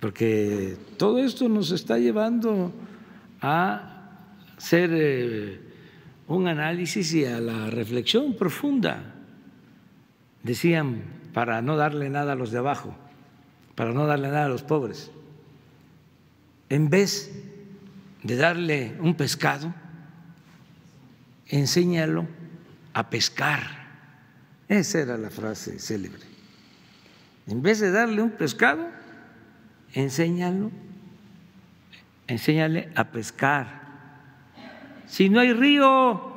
porque todo esto nos está llevando a hacer eh, un análisis y a la reflexión profunda. Decían, para no darle nada a los de abajo, para no darle nada a los pobres, en vez de darle un pescado, enséñalo a pescar. Esa era la frase célebre. En vez de darle un pescado, enséñalo, enséñale a pescar. Si no hay río,